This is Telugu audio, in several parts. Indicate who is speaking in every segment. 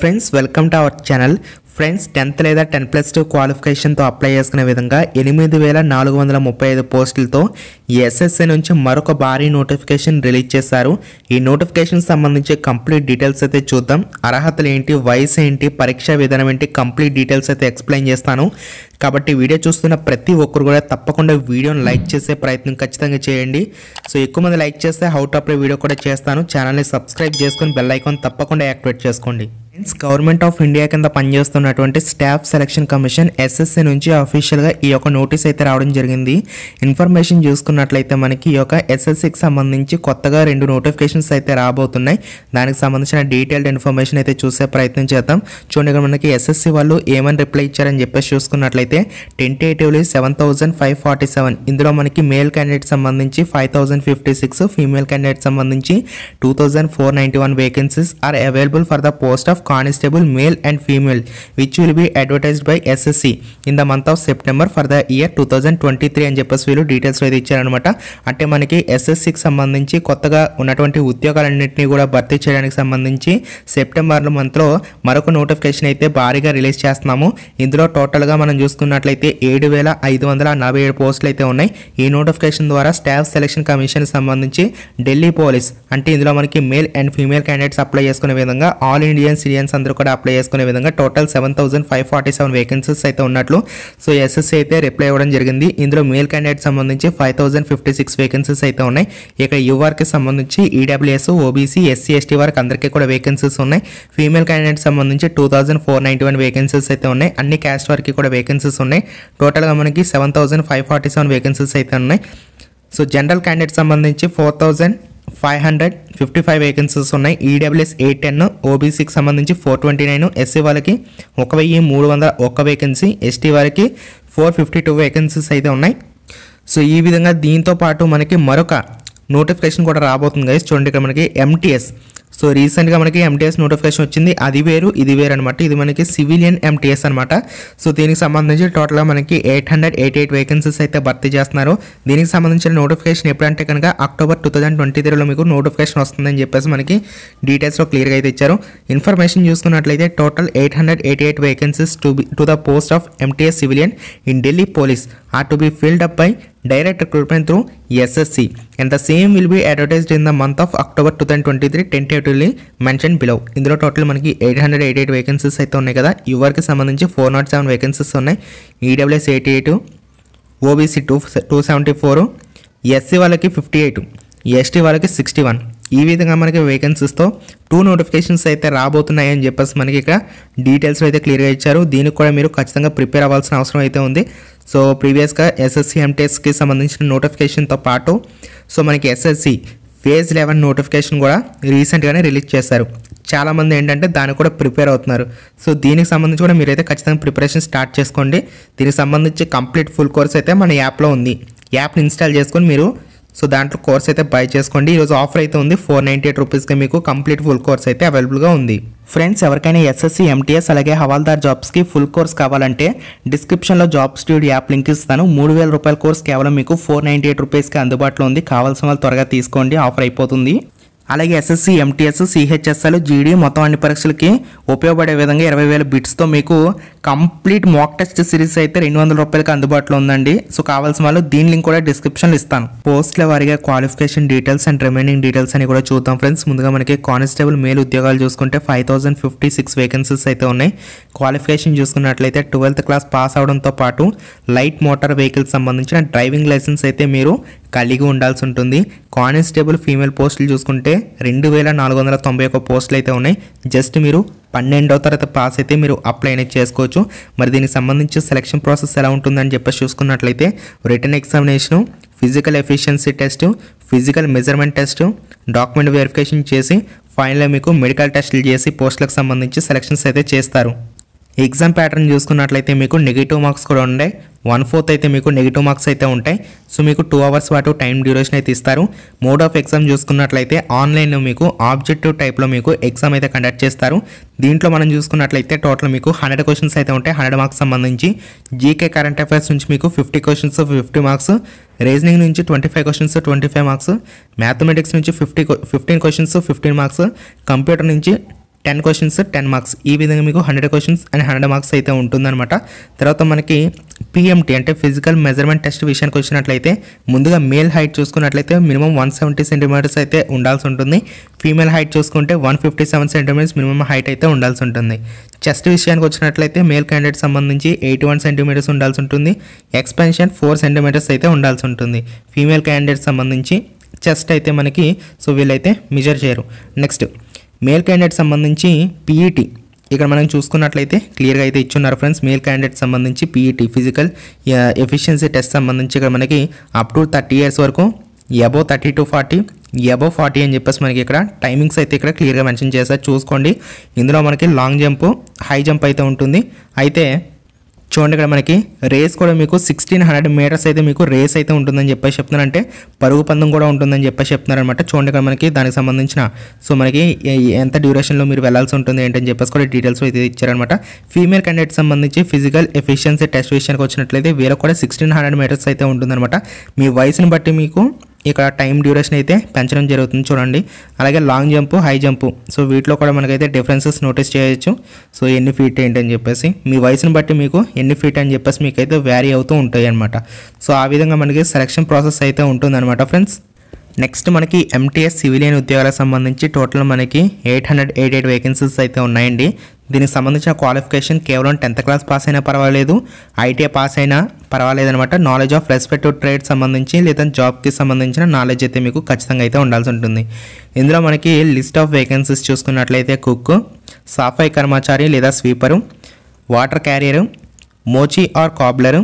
Speaker 1: friends welcome to our channel friends tenth లేదా టెన్ ప్లస్ టూ క్వాలిఫికేషన్తో అప్లై చేసుకునే విధంగా ఎనిమిది వేల నాలుగు వందల ముప్పై ఐదు పోస్టులతో ఎస్ఎస్సీ నుంచి మరొక భారీ నోటిఫికేషన్ రిలీజ్ చేశారు ఈ నోటిఫికేషన్ సంబంధించి కంప్లీట్ డీటెయిల్స్ అయితే చూద్దాం అర్హతలు ఏంటి వయసు ఏంటి పరీక్షా విధానం ఏంటి కంప్లీట్ డీటెయిల్స్ అయితే ఎక్స్ప్లెయిన్ చేస్తాను కాబట్టి వీడియో చూస్తున్న ప్రతి ఒక్కరు కూడా తప్పకుండా వీడియోని లైక్ చేసే ప్రయత్నం ఖచ్చితంగా చేయండి సో ఎక్కువ మంది లైక్ చేస్తే హౌట్ అప్లై వీడియో కూడా చేస్తాను ఛానల్ని సబ్స్క్రైబ్ చేసుకొని బెల్ ఐకాన్ తప్పకుండా యాక్టివేట్ చేసుకోండి ఫ్రెండ్స్ గవర్నమెంట్ ఆఫ్ ఇండియా కింద పనిచేస్తున్నటువంటి స్టాఫ్ సెలక్షన్ కమిషన్ ఎస్ఎస్సి నుంచి అఫీషియల్గా ఈ యొక్క నోటీస్ అయితే రావడం జరిగింది ఇన్ఫర్మేషన్ చూసుకున్నట్లయితే మనకి ఈ యొక్క ఎస్ఎస్సికి సంబంధించి కొత్తగా రెండు నోటిఫికేషన్స్ అయితే రాబోతున్నాయి దానికి సంబంధించిన డీటెయిల్డ్ ఇన్ఫర్మేషన్ అయితే చూసే ప్రయత్నం చేద్దాం చూడండి మనకి ఎస్ఎస్సి వాళ్ళు ఏమని రిప్లై ఇచ్చారని చెప్పేసి చూసుకున్నట్లయితే tentatively seven thousand five forty seven ఇందులో మనకి మేల్ క్యాండిడేట్ సంబంధించి five fifty six female candidate సంబంధించి two thousand four one vacancies are available for the post of constable male and female which will be advertised by SSC in the month of September for the year two thousand twenty three అని చెప్పేసి వీళ్ళు డీటెయిల్స్ అయితే ఇచ్చారనమాట అంటే మనకి ఎస్ఎస్సికి సంబంధించి కొత్తగా ఉన్నటువంటి ఉద్యోగాలన్నింటినీ కూడా భర్తీ చేయడానికి సంబంధించి సెప్టెంబర్ మంత్లో మరొక నోటిఫికేషన్ అయితే భారీగా రిలీజ్ చేస్తున్నాము ఇందులో టోటల్గా మనం చూసుకున్నట్లయితే ఏడు వేల ఐదు వందల నలభై ఏడు పోస్టులు అయితే ఉన్నాయి ఈ నోటిఫికేషన్ ద్వారా స్టాఫ్ సెలక్షన్ కమిషన్ సంబంధించి ఢిల్లీ పోలీస్ అంటే ఇందులో మనకి male and female candidates apply చేసుకునే విధంగా ఆల్ ఇండియన్ సిటిజన్ సివిలియన్స్ అందరూ కూడా అప్లై చేసుకునే విధంగా total seven five forty seven vacancies అయితే ఉన్నట్లు సో ఎస్ఎస్సీ అయితే రిప్లై ఇవ్వడం జరిగింది ఇందులో మేల్ క్యాండిడేట్ సంబంధించి ఫైవ్ ఫిఫ్టీ సిక్స్ వేకెన్సీస్ అయితే ఉన్నాయి ఇక్కడ యూఆర్కి సంబంధించి ఈడబ్ల్యూఎస్ ఓబీసీ ఎస్సీ ఎస్టీ వారికి అందరికీ కూడా వేకెన్సీస్ ఉన్నాయి ఫీమేల్ క్యాండిడేట్ సంబంధించి two thousand four ninety one vacancies అయితే ఉన్నాయి అన్ని క్యాస్ట్ వారికి కూడా వేకెన్సీస్ ఉన్నాయి టోటల్గా మనకి seven five forty seven vacancies అయితే ఉన్నాయి సో జనరల్ క్యాండిడేట్ సంబంధించి four five hundred fifty five vacancies ఉన్నాయి ఈడబ్ల్యూఎస్ ఎయిట్ టెన్ ఓబీసీకి సంబంధించి ఫోర్ ట్వంటీ నైన్ ఎస్సీ వాళ్ళకి ఒక వెయ్యి మూడు వందల ఒక్క వేకెన్సీ ఎస్టీ వాళ్ళకి ఫోర్ ఫిఫ్టీ టూ వేకెన్సీస్ అయితే ఉన్నాయి సో ఈ విధంగా దీంతో పాటు మనకి మరొక నోటిఫికేషన్ కూడా రాబోతుంది కదా చూడండి ఇక్కడ మనకి ఎంటీఎస్ సో రీసెంట్గా మనకి ఎంటీఎస్ నోటిఫికేషన్ వచ్చింది అది వేరు ఇది వేరు అనమాట ఇది మనకి సివిలియన్ ఎంటీఎస్ అనమాట సో దీనికి సంబంధించి టోటల్గా మనకి eight hundred eighty eight vacancies అయితే భర్తీ చేస్తున్నారు దీనికి సంబంధించిన నోటిఫికేషన్ ఎప్పుడంటే కనుక అక్టోబర్ టూ థౌసండ్ ట్వంటీ త్రీలో మీకు నోటిఫికేషన్ వస్తుందని చెప్పేసి మనకి డీటెయిల్స్లో క్లియర్గా అయితే ఇచ్చారు ఇన్ఫర్మేషన్ చూసుకున్నట్లయితే total eight hundred eighty eight vacancies to be to the post of MTS civilian in Delhi police are to be filled up by direct recruitment through SSC and the same will be advertised in the month of October two thousand twenty three ten detail mention below ఇందులో టోటల్ మనకి eight hundred eighty eight vacancies అయితే ఉన్నాయి కదా యువర్కి సంబంధించి ఫోర్ నాట్ సెవెన్ వేకెన్సీస్ ఉన్నాయి EWS eighty eight OBC two two seventy four SC వాళ్ళకి ఫిఫ్టీ ఎయిట్ ఎస్టీ వాళ్ళకి సిక్స్టీ వన్ ఈ విధంగా మనకి వేకెన్సీస్తో టూ నోటిఫికేషన్స్ అయితే రాబోతున్నాయి అని చెప్పేసి మనకి ఇక్కడ డీటెయిల్స్ అయితే క్లియర్గా ఇచ్చారు దీనికి కూడా మీరు ఖచ్చితంగా ప్రిపేర్ అవ్వాల్సిన అవసరం అయితే ఉంది సో ప్రీవియస్గా ఎస్ఎస్సీ ఎంటెస్కి సంబంధించిన నోటిఫికేషన్తో పాటు సో మనకి ఎస్ఎస్సి ఫేజ్ లెవెన్ నోటిఫికేషన్ కూడా రీసెంట్గానే రిలీజ్ చేశారు చాలామంది ఏంటంటే దానికి కూడా ప్రిపేర్ అవుతున్నారు సో దీనికి సంబంధించి కూడా మీరైతే ఖచ్చితంగా ప్రిపరేషన్ స్టార్ట్ చేసుకోండి దీనికి సంబంధించి కంప్లీట్ ఫుల్ కోర్స్ అయితే మన యాప్లో ఉంది యాప్ని ఇన్స్టాల్ చేసుకొని మీరు సో దాంట్లో కోర్స్ అయితే బై చేసుకోండి ఈరోజు ఆఫర్ అయితే ఉంది ఫోర్ నైంటీ ఎయిట్ రూపీస్కి మీకు కంప్లీట్ ఫుల్ కోర్స్ అయితే అవైలబుల్గా ఉంది ఫ్రెండ్స్ ఎవరికైనా ఎస్ఎస్సి ఎంటీఎస్ అలాగే హవాల్దార్ జాబ్స్కి ఫుల్ కోర్స్ కావాలంటే డిస్క్రిప్షన్లో జాబ్ స్టూడియో యాప్ లింక్ ఇస్తాను మూడు వేల రూపాయల కోర్స్ కేవలం మీకు ఫోర్ నైంటీ ఎయిట్ రూపీస్కి అందుబాటులో ఉంది కావాల్సిన వాళ్ళు త్వరగా తీసుకోండి ఆఫర్ అయిపోతుంది అలాగే ఎస్ఎస్సి ఎంటీఎస్ సిహెచ్ఎస్ఎల్ జీడీ మొత్తం అన్ని పరీక్షలకి ఉపయోగపడే విధంగా ఇరవై వేల బిట్స్తో మీకు కంప్లీట్ మాక్ టెస్ట్ సిరీస్ అయితే రెండు వందల రూపాయలకి అందుబాటులో ఉందండి సో కావాల్సిన వాళ్ళు దీని లింక్ కూడా డిస్క్రిప్షన్లో ఇస్తాను పోస్ట్ల వారిగా qualification details and remaining details అని కూడా చూద్దాం ఫ్రెండ్స్ ముందుగా మనకి కానిస్టేబుల్ మేల్ ఉద్యోగాలు చూసుకుంటే five thousand fifty six vacancies అయితే ఉన్నాయి క్వాలిఫికేషన్ చూసుకున్నట్లయితే ట్వెల్త్ క్లాస్ పాస్ అవడంతో పాటు లైట్ మోటార్ వెహికల్స్ సంబంధించిన డ్రైవింగ్ లైసెన్స్ అయితే మీరు కలిగి ఉండాల్సి ఉంటుంది కానిస్టేబుల్ ఫీమేల్ పోస్టులు చూసుకుంటే రెండు వేల నాలుగు వందల తొంభై ఒక పోస్టులు అయితే ఉన్నాయి జస్ట్ మీరు పన్నెండో తరగతి పాస్ అయితే మీరు అప్లై అనేది చేసుకోవచ్చు మరి దీనికి సంబంధించి సెలక్షన్ ప్రాసెస్ ఎలా ఉంటుందని చెప్పేసి చూసుకున్నట్లయితే written examination physical efficiency test physical measurement test document verification చేసి ఫైనల్గా మీకు మెడికల్ టెస్టులు చేసి పోస్టులకు సంబంధించి సెలక్షన్స్ అయితే చేస్తారు ఎగ్జామ్ ప్యాటర్న్ చూసుకున్నట్లయితే మీకు నెగిటివ్ మార్క్స్ కూడా ఉండే వన్ ఫోర్త్ అయితే మీకు నెగిటివ్ మార్క్స్ అయితే ఉంటాయి సో మీకు టూ అవర్స్ పాటు టైం డ్యూరేషన్ అయితే ఇస్తారు మోడ్ ఆఫ్ ఎగ్జామ్ చూసుకున్నట్లయితే ఆన్లైన్లో మీకు ఆబ్జెక్టివ్ టైప్లో మీకు ఎగ్జామ్ అయితే కండక్ట్ చేస్తారు దీంట్లో మనం చూసుకున్నట్లయితే టోటల్ మీకు హండ్రెడ్ క్వశ్చన్స్ అయితే ఉంటాయి హండ్రెడ్ మార్క్స్ సంబంధించి జీకే కరెంట్ అఫైర్స్ నుంచి మీకు fifty questions fifty marks reasoning నుంచి twenty five questions twenty five marks mathematics నుంచి fifty fifteen questions fifteen marks computer నుంచి టెన్ క్వశ్చన్స్ టెన్ మార్క్స్ ఈ విధంగా మీకు hundred questions and hundred marks అయితే ఉంటుందన్నమాట తర్వాత మనకి పిఎంటి అంటే ఫిజికల్ మెజర్మెంట్ టెస్ట్ విషయానికి వచ్చినట్లయితే ముందుగా మేల్ హైట్ చూసుకున్నట్లయితే మినిమం వన్ సెవెంటీ సెంటీమీటర్స్ అయితే ఉండాల్సి ఉంటుంది ఫీమేల్ హైట్ చూసుకుంటే one fifty seven centimetres minimum height అయితే ఉండాల్సి ఉంటుంది చెస్ట్ విషయానికి వచ్చినట్లయితే మేల్ క్యాండిడేట్ సంబంధించి ఎయిటీ వన్ సెంటీమీటర్స్ ఉండాల్సి ఉంటుంది ఎక్స్పెన్షన్ ఫోర్ సెంటీమీటర్స్ అయితే ఉండాల్సి ఉంటుంది ఫీమేల్ క్యాండిడేట్ సంబంధించి చెస్ట్ అయితే మనకి సో వీళ్ళైతే మెజర్ చేయరు నెక్స్ట్ మేల్ క్యాండిడేట్ సంబంధించి పీఈటీ e ఇక్కడ మనం చూసుకున్నట్లయితే క్లియర్గా అయితే ఇచ్చున్నారు ఫ్రెండ్స్ మేల్ క్యాండిడేట్ సంబంధించి పీఈటీ ఫిజికల్ ఎఫిషియన్సీ టెస్ట్ సంబంధించి ఇక్కడ మనకి అప్ టు థర్టీ ఇయర్స్ వరకు above thirty to forty above forty అని చెప్పేసి మనకి ఇక్కడ టైమింగ్స్ అయితే ఇక్కడ క్లియర్గా మెన్షన్ చేస్తారు చూసుకోండి ఇందులో మనకి లాంగ్ జంప్ హై జంప్ అయితే ఉంటుంది అయితే చూడండి ఇక్కడ మనకి రేస్ కూడా మీకు సిక్స్టీన్ హండ్రెడ్ మీటర్స్ అయితే మీకు రేస్ అయితే ఉంటుందని చెప్పేసి చెప్తున్నారంటే పరుగు పందం కూడా ఉంటుందని చెప్పేసి చెప్తున్నారనమాట చూడండి ఇక్కడ మనకి దానికి సంబంధించిన సో మనకి ఎంత డ్యూరేషన్లో మీరు వెళ్ళాల్సి ఉంటుంది ఏంటని చెప్పేసి కూడా డీటెయిల్స్ అయితే ఇచ్చారనమాట ఫీమేల్ క్యాండిడేట్ సంబంధించి ఫిజికల్ ఎఫిషియన్సీ టెస్ట్ విషయానికి వచ్చినట్లయితే వీళ్ళకి కూడా సిక్స్టీన్ హండ్రెడ్ మీటర్స్ అయితే ఉంటుందన్నమాట మీ వయసును బట్టి మీకు ఇక్కడ టైం డ్యూరేషన్ అయితే పెంచడం జరుగుతుంది చూడండి అలాగే long jump high jump so వీటిలో కూడా మనకైతే డిఫరెన్సెస్ నోటీస్ చేయొచ్చు సో ఎన్ని ఫీట్ ఏంటి అని చెప్పేసి మీ వయసును బట్టి మీకు ఎన్ని ఫీట్ అని చెప్పేసి మీకైతే వ్యారీ అవుతూ ఉంటాయి అనమాట సో ఆ విధంగా మనకి సెలక్షన్ ప్రాసెస్ అయితే ఉంటుందన్నమాట ఫ్రెండ్స్ నెక్స్ట్ మనకి ఎంటీఎస్ సివిలియన్ ఉద్యోగాలకు సంబంధించి టోటల్ మనకి eight hundred eight eight vacancies అయితే ఉన్నాయండి దీనికి సంబంధించిన క్వాలిఫికేషన్ కేవలం టెన్త్ క్లాస్ పాస్ అయినా పర్వాలేదు ఐటీఐ పాస్ అయినా పర్వాలేదు అనమాట నాలెడ్జ్ ఆఫ్ రెస్పెక్టివ్ ట్రేడ్ సంబంధించి లేదా జాబ్కి సంబంధించిన నాలెడ్జ్ అయితే మీకు ఖచ్చితంగా అయితే ఉండాల్సి ఉంటుంది ఇందులో మనకి లిస్ట్ ఆఫ్ వేకెన్సీస్ చూసుకున్నట్లయితే కుక్ సాఫై కర్మచారి లేదా స్వీపరు వాటర్ క్యారియరు మోచి ఆర్ కాబ్లరు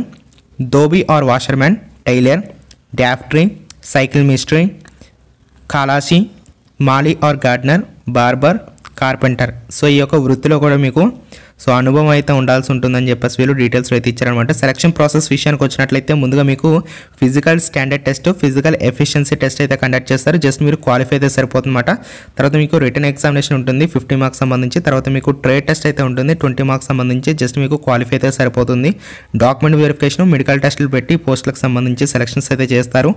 Speaker 1: దోబీ ఆర్ వాషర్మ్యాన్ టైలర్ డాఫ్ట్రీ సైకిల్ మిస్ట్రీ కాలాసి మాలీ or gardener barber carpenter so ఈ యొక్క వృత్తిలో కూడా మీకు సో అనుభవం అయితే ఉండాల్సి ఉంటుందని చెప్పేసి వీళ్ళు డీటెయిల్స్ అయితే ఇచ్చారనమాట సెలక్షన్ ప్రాసెస్ విషయానికి వచ్చినట్లయితే ముందుగా మీకు physical standard test physical efficiency test అయితే కండక్ట్ చేస్తారు జస్ట్ మీరు క్వాలిఫై అయితే సరిపోతుందన్నమాట తర్వాత మీకు రిటర్న్ ఎగ్జామినేషన్ ఉంటుంది ఫిఫ్టీ మార్క్స్ సంబంధించి తర్వాత మీకు ట్రేడ్ టెస్ట్ అయితే ఉంటుంది ట్వంటీ మార్క్స్ సంబంధించి జస్ట్ మీకు క్వాలిఫై అయితే సరిపోతుంది డాక్యుమెంట్ వెరిఫికేషన్ మెడికల్ టెస్టులు పెట్టి పోస్టులకు సంబంధించి సెలక్షన్స్ అయితే చేస్తారు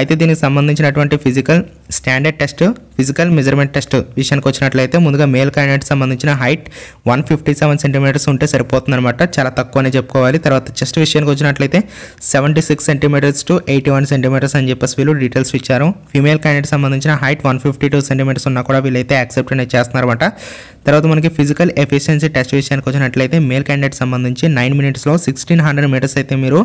Speaker 1: అయితే దీనికి సంబంధించినటువంటి physical standard test physical measurement test విషయానికి వచ్చినట్లయితే ముందుగా మేల్ క్యాండిడేట్ సంబంధించిన height one fifty seven centimetres ఉంటే సరిపోతుంది అనమాట చాలా తక్కువనే చెప్పుకోవాలి తర్వాత చెస్ట్ విషయానికి వచ్చినట్లయితే seventy six centimetres to eighty one centimetres అని చెప్పేసి వీళ్ళు డీటెయిల్స్ ఇచ్చారు ఫీమేల్ క్యాండిడేట్ సంబంధించిన height one fifty two centimetres ఉన్నా కూడా వీళ్ళైతే యాక్సెప్ట్ అనేది చేస్తున్నారన్నమాట తర్వాత మనకి ఫిజికల్ ఎఫిషియన్సీ టెస్ట్ విషయానికి వచ్చినట్లయితే మేల్ క్యాండిడేట్ సంబంధించి నైన్ మినిట్స్లో సిక్స్టీన్ హండ్రెడ్ మీటర్స్ అయితే మీరు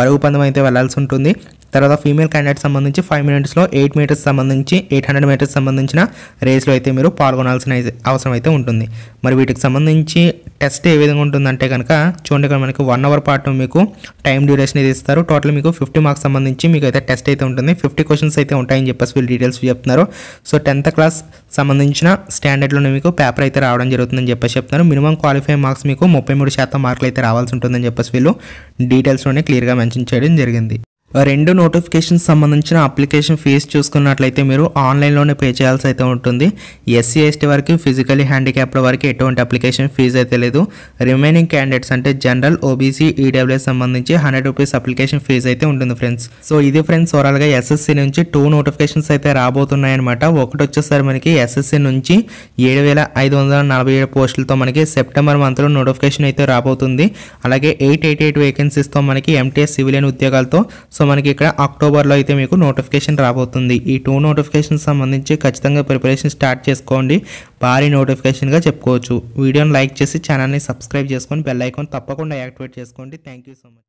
Speaker 1: పరుగు పందం అయితే వెళ్లాల్సి ఉంటుంది తర్వాత ఫీమేల్ క్యాండిడేట్ సంబంధించి ఫైవ్ మినిట్స్లో ఎయిట్ మీటర్స్ సంబంధించి ఎయిట్ హండ్రెడ్ మీటర్స్ సంబంధించిన రేస్లో అయితే మీరు పాల్గొనాల్సిన అవసరం అయితే ఉంటుంది మరి వీటికి సంబంధించి టెస్ట్ ఏ విధంగా ఉంటుందంటే కనుక చూడండి ఇక్కడ మనకి వన్ అవర్ పాటు మీకు టైం డ్యూరేషన్ అయితే ఇస్తారు టోటల్ మీకు ఫిఫ్టీ మార్క్స్ సంబంధించి మీకు అయితే టెస్ట్ అయితే ఉంటుంది ఫిఫ్టీ క్వశ్చన్స్ అయితే ఉంటాయని చెప్పేసి వీళ్ళు డీటెయిల్స్ చెప్తున్నారు సో టెన్త్ క్లాస్ సంబంధించిన స్టాండర్డ్లోనే మీకు పేపర్ అయితే రావడం జరుగుతుందని చెప్పేసి చెప్తున్నారు మినిమం క్వాలిఫై మార్క్స్ మీకు ముప్పై మూడు శాతం మార్కులు అయితే రావాల్సి ఉంటుందని చెప్పేసి వీళ్ళు డీటెయిల్స్లోనే క్లియర్గా మెన్షన్ చేయడం జరిగింది రెండు నోటిఫికేషన్ సంబంధించిన అప్లికేషన్ ఫీజు చూసుకున్నట్లయితే మీరు ఆన్లైన్లోనే పే చేయాల్సి అయితే ఉంటుంది ఎస్సీ ఎస్టీ వరకు ఫిజికలీ హ్యాండిక్యాప్డ్ వరకు ఎటువంటి అప్లికేషన్ ఫీజు అయితే లేదు రిమైనింగ్ క్యాండిడేట్స్ అంటే జనరల్ ఓబీసీ ఈడబ్ల్యూఎస్ సంబంధించి హండ్రెడ్ రూపీస్ అప్లికేషన్ ఫీజు అయితే ఉంటుంది ఫ్రెండ్స్ సో ఇది ఫ్రెండ్స్ ఓవరాల్గా ఎస్ఎస్సీ నుంచి టూ నోటిఫికేషన్స్ అయితే రాబోతున్నాయన్నమాట ఒకటి వచ్చేసరి మనకి ఎస్ఎస్సీ నుంచి ఏడు వేల ఐదు వందల నలభై ఏడు పోస్టులతో మనకి సెప్టెంబర్ మంత్లో నోటిఫికేషన్ అయితే రాబోతుంది అలాగే ఎయిట్ ఎయిట్ ఎయిట్ వేకెన్సీస్తో మనకి ఎంటీఎస్ సివిలియన్ ఉద్యోగాలతో సో మనకి ఇక్కడ అక్టోబర్లో అయితే మీకు నోటిఫికేషన్ రాబోతుంది ఈ టూ నోటిఫికేషన్ సంబంధించి ఖచ్చితంగా ప్రిపరేషన్ స్టార్ట్ చేసుకోండి భారీ నోటిఫికేషన్గా చెప్పుకోవచ్చు వీడియోని లైక్ చేసి ఛానల్ని సబ్స్క్రైబ్ చేసుకొని బెల్ ఐకాన్ తప్పకుండా యాక్టివేట్ చేసుకోండి థ్యాంక్ సో మచ్